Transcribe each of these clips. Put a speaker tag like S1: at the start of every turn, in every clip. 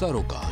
S1: सरोकार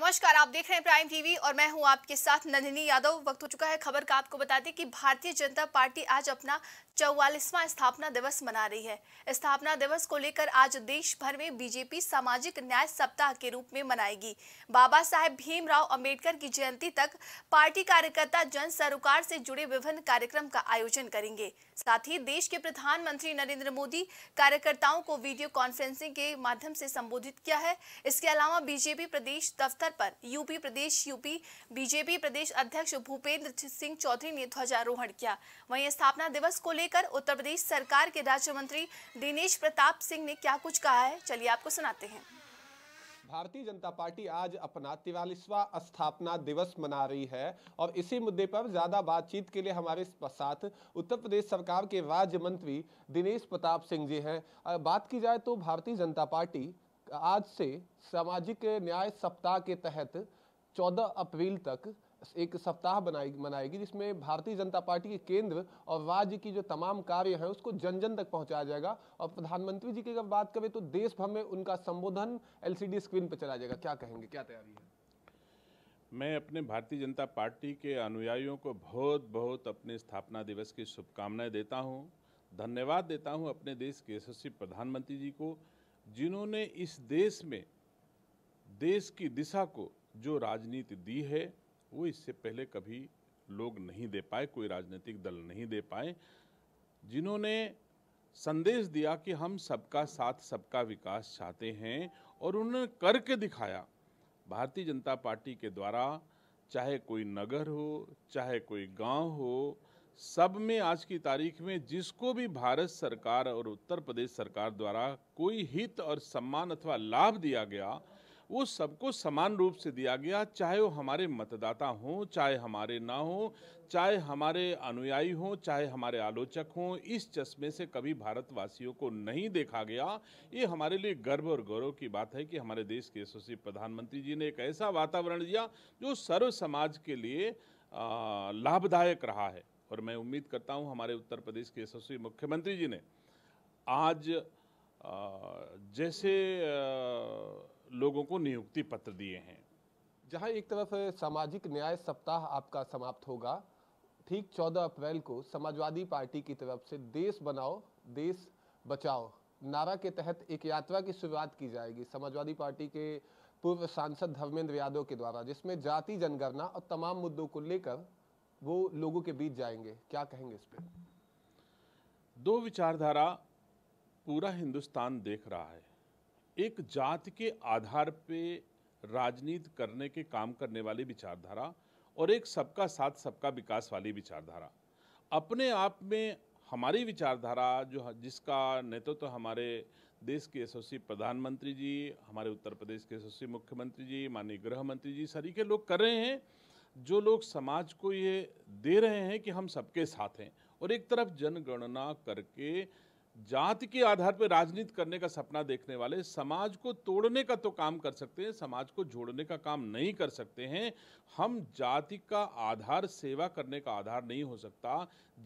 S2: नमस्कार आप देख रहे हैं प्राइम टीवी और मैं हूं आपके साथ नंदिनी यादव वक्त हो चुका है खबर का आपको बता दें कि भारतीय जनता पार्टी आज अपना चौवालीसवां स्थापना दिवस मना रही है स्थापना दिवस को लेकर आज देश भर में बीजेपी सामाजिक न्याय सप्ताह के रूप में मनाएगी बाबा साहेब भीमराव अम्बेडकर की जयंती तक पार्टी कार्यकर्ता जन सरोकार से जुड़े विभिन्न कार्यक्रम का आयोजन करेंगे साथ ही देश के प्रधानमंत्री नरेंद्र मोदी कार्यकर्ताओं को वीडियो कॉन्फ्रेंसिंग के माध्यम से संबोधित किया है इसके अलावा बीजेपी प्रदेश दफ्तर अवसर पर यूपी प्रदेश यूपी बीजेपी प्रदेश अध्यक्ष भूपेंद्र सिंह चौधरी ने ध्वजारोहण किया वहीं स्थापना दिवस को लेकर उत्तर प्रदेश सरकार के राज्य मंत्री दिनेश प्रताप सिंह ने क्या कुछ कहा है चलिए आपको सुनाते हैं
S3: भारतीय जनता पार्टी आज अपना तिवालीसवा स्थापना दिवस मना रही है और इसी मुद्दे पर ज़्यादा बातचीत के लिए हमारे साथ उत्तर प्रदेश सरकार के राज्य मंत्री दिनेश प्रताप सिंह जी हैं बात की जाए तो भारतीय जनता पार्टी आज से सामाजिक न्याय सप्ताह के तहत 14 अप्रैल तक एक सप्ताह बनाई मनाएगी जिसमें भारतीय जनता पार्टी के केंद्र और राज्य की जो तमाम कार्य हैं उसको जन जन तक पहुंचाया जाएगा और प्रधानमंत्री जी की अगर बात करें तो देश भर में उनका संबोधन एलसीडी स्क्रीन पर चला जाएगा क्या कहेंगे क्या तैयारी है
S1: मैं अपने भारतीय जनता पार्टी के अनुयायियों को बहुत बहुत अपने स्थापना दिवस की शुभकामनाएं देता हूँ धन्यवाद देता हूँ अपने देश के यशस्वी प्रधानमंत्री जी को जिन्होंने इस देश में देश की दिशा को जो राजनीति दी है वो इससे पहले कभी लोग नहीं दे पाए कोई राजनीतिक दल नहीं दे पाए जिन्होंने संदेश दिया कि हम सबका साथ सबका विकास चाहते हैं और उन्होंने करके दिखाया भारतीय जनता पार्टी के द्वारा चाहे कोई नगर हो चाहे कोई गांव हो सब में आज की तारीख में जिसको भी भारत सरकार और उत्तर प्रदेश सरकार द्वारा कोई हित और सम्मान अथवा लाभ दिया गया वो सबको समान रूप से दिया गया चाहे वो हमारे मतदाता हों चाहे हमारे ना हों चाहे हमारे अनुयायी हों चाहे हमारे आलोचक हों इस चश्मे से कभी भारतवासियों को नहीं देखा गया ये हमारे लिए गर्व और गौरव की बात है कि हमारे देश के यशस्वी प्रधानमंत्री जी ने एक ऐसा वातावरण दिया जो सर्व समाज के लिए लाभदायक रहा है और मैं उम्मीद करता हूं हमारे उत्तर प्रदेश के यशस्वी मुख्यमंत्री जी ने आज जैसे लोगों को नियुक्ति पत्र दिए हैं
S3: जहां एक तरफ सामाजिक न्याय सप्ताह आपका समाप्त होगा ठीक 14 अप्रैल को समाजवादी पार्टी की तरफ से देश बनाओ देश बचाओ नारा के तहत एक यात्रा की शुरुआत की जाएगी समाजवादी पार्टी के पूर्व सांसद धर्मेंद्र यादव के द्वारा जिसमें जाति जनगणना और तमाम मुद्दों को लेकर वो लोगों के बीच जाएंगे क्या कहेंगे इस पर
S1: दो विचारधारा पूरा हिंदुस्तान देख रहा है एक जात के आधार पे राजनीति करने के काम करने वाली विचारधारा और एक सबका साथ सबका विकास वाली विचारधारा अपने आप में हमारी विचारधारा जो जिसका नेतृत्व तो हमारे देश के यशस्वी प्रधानमंत्री जी हमारे उत्तर प्रदेश के यशस्वी मुख्यमंत्री जी माननीय गृह मंत्री जी सभी के लोग कर रहे हैं जो लोग समाज को ये दे रहे हैं कि हम सबके साथ हैं और एक तरफ जनगणना करके जाति के आधार पर राजनीति करने का सपना देखने वाले समाज को तोड़ने का तो काम कर सकते हैं समाज को जोड़ने का काम नहीं कर सकते हैं हम जाति का आधार सेवा करने का आधार नहीं हो सकता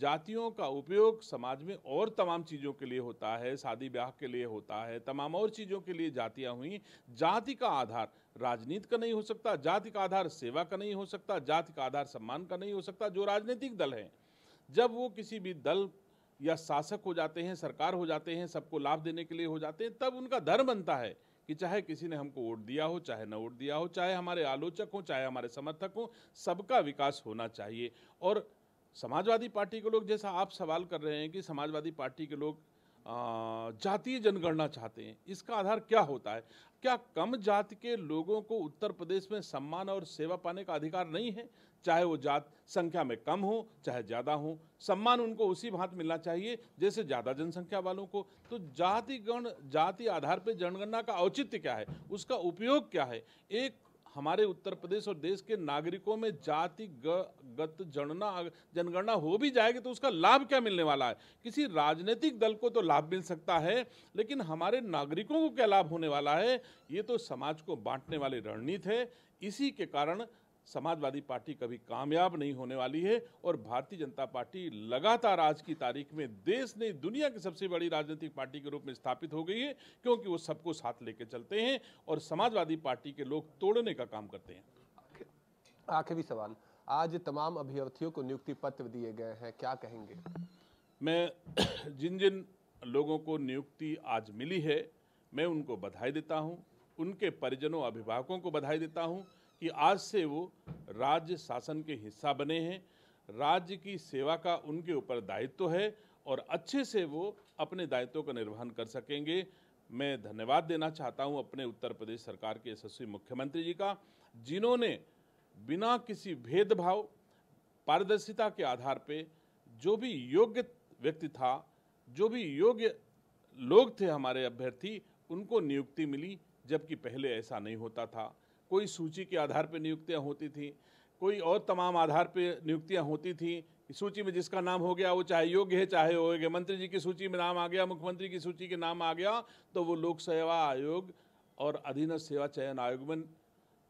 S1: जातियों का उपयोग समाज में और तमाम चीज़ों के लिए होता है शादी ब्याह के लिए होता है तमाम और चीज़ों के लिए जातियाँ हुई जाति का आधार राजनीति का नहीं हो सकता जाति का आधार सेवा का नहीं हो सकता जाति का आधार सम्मान का नहीं हो सकता जो राजनीतिक दल हैं जब वो किसी भी दल या शासक हो जाते हैं सरकार हो जाते हैं सबको लाभ देने के लिए हो जाते हैं तब उनका धर्म बनता है कि चाहे किसी ने हमको वोट दिया हो चाहे न वोट दिया हो चाहे हमारे आलोचक हों चाहे हमारे समर्थक हों सबका विकास होना चाहिए और समाजवादी पार्टी के लोग जैसा आप सवाल कर रहे हैं कि समाजवादी पार्टी के लोग जातीय जनगणना चाहते हैं इसका आधार क्या होता है क्या कम जाति के लोगों को उत्तर प्रदेश में सम्मान और सेवा पाने का अधिकार नहीं है चाहे वो जात संख्या में कम हो चाहे ज़्यादा हो सम्मान उनको उसी भांत मिलना चाहिए जैसे ज़्यादा जनसंख्या वालों को तो जाति गण जाति आधार पर जनगणना का औचित्य क्या है उसका उपयोग क्या है एक हमारे उत्तर प्रदेश और देश के नागरिकों में जाति गत जनना जनगणना हो भी जाएगी तो उसका लाभ क्या मिलने वाला है किसी राजनीतिक दल को तो लाभ मिल सकता है लेकिन हमारे नागरिकों को क्या लाभ होने वाला है ये तो समाज को बांटने वाली रणनीति है इसी के कारण समाजवादी पार्टी कभी कामयाब नहीं होने वाली है और भारतीय जनता पार्टी लगातार आज की तारीख में देश ने दुनिया की सबसे बड़ी राजनीतिक पार्टी के रूप में स्थापित हो गई है क्योंकि वो सबको साथ लेकर चलते हैं और समाजवादी पार्टी के लोग तोड़ने का काम करते हैं
S3: आखिरी सवाल आज तमाम अभ्यर्थियों को नियुक्ति पत्र दिए गए हैं क्या कहेंगे
S1: मैं जिन जिन लोगों को नियुक्ति आज मिली है मैं उनको बधाई देता हूँ उनके परिजनों अभिभावकों को बधाई देता हूँ कि आज से वो राज्य शासन के हिस्सा बने हैं राज्य की सेवा का उनके ऊपर दायित्व तो है और अच्छे से वो अपने दायित्व का निर्वहन कर सकेंगे मैं धन्यवाद देना चाहता हूं अपने उत्तर प्रदेश सरकार के यशस्वी मुख्यमंत्री जी का जिन्होंने बिना किसी भेदभाव पारदर्शिता के आधार पे जो भी योग्य व्यक्ति था जो भी योग्य लोग थे हमारे अभ्यर्थी उनको नियुक्ति मिली जबकि पहले ऐसा नहीं होता था कोई सूची के आधार पर नियुक्तियाँ होती थी कोई और तमाम आधार पर नियुक्तियाँ होती थी सूची में जिसका नाम हो गया वो चाहे योग्य है चाहे योग्य मंत्री जी की सूची में नाम आ गया मुख्यमंत्री की सूची के नाम आ गया तो वो लोक सेवा आयोग और अधीन सेवा चयन आयोग में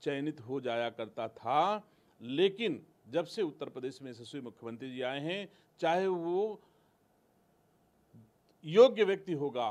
S1: चयनित हो जाया करता था लेकिन जब से उत्तर प्रदेश में यशस्वी मुख्यमंत्री जी आए हैं चाहे वो योग्य व्यक्ति होगा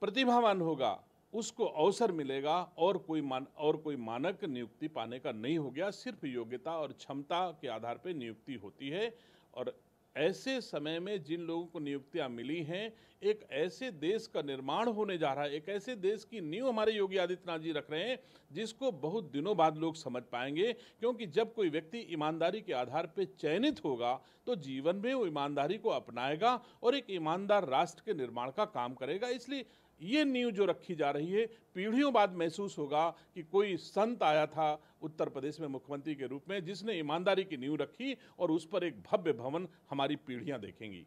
S1: प्रतिभावान होगा उसको अवसर मिलेगा और कोई मान और कोई मानक नियुक्ति पाने का नहीं हो गया सिर्फ योग्यता और क्षमता के आधार पर नियुक्ति होती है और ऐसे समय में जिन लोगों को नियुक्तियां मिली हैं एक ऐसे देश का निर्माण होने जा रहा है एक ऐसे देश की नींव हमारे योगी आदित्यनाथ जी रख रहे हैं जिसको बहुत दिनों बाद लोग समझ पाएंगे क्योंकि जब कोई व्यक्ति ईमानदारी के आधार पर चयनित होगा तो जीवन में वो ईमानदारी को अपनाएगा और एक ईमानदार राष्ट्र के निर्माण का काम करेगा इसलिए ये नींव जो रखी जा रही है पीढ़ियों बाद महसूस होगा कि कोई संत आया था उत्तर प्रदेश में मुख्यमंत्री के रूप में जिसने ईमानदारी की नींव रखी और उस पर एक भव्य भवन हमारी पीढ़ियां देखेंगी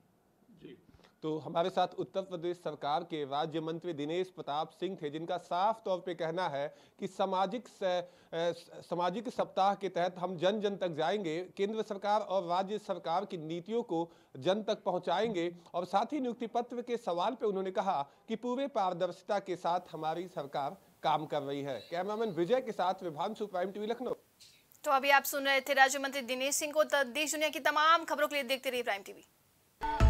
S3: तो हमारे साथ उत्तर प्रदेश सरकार के राज्य मंत्री दिनेश प्रताप सिंह थे जिनका साफ तौर पे कहना है कि सामाजिक सामाजिक सप्ताह के तहत हम जन जन तक जाएंगे केंद्र सरकार और राज्य सरकार की नीतियों को जन तक पहुंचाएंगे और साथ ही नियुक्ति पत्र के सवाल पे उन्होंने कहा कि पूरे पारदर्शिता के साथ हमारी सरकार काम कर रही है कैमरामैन विजय के साथ विभांशु प्राइम टीवी लखनऊ
S2: तो अभी आप सुन रहे थे राज्य मंत्री दिनेश सिंह को देश दुनिया की तमाम खबरों के लिए देखते रहिए प्राइम टीवी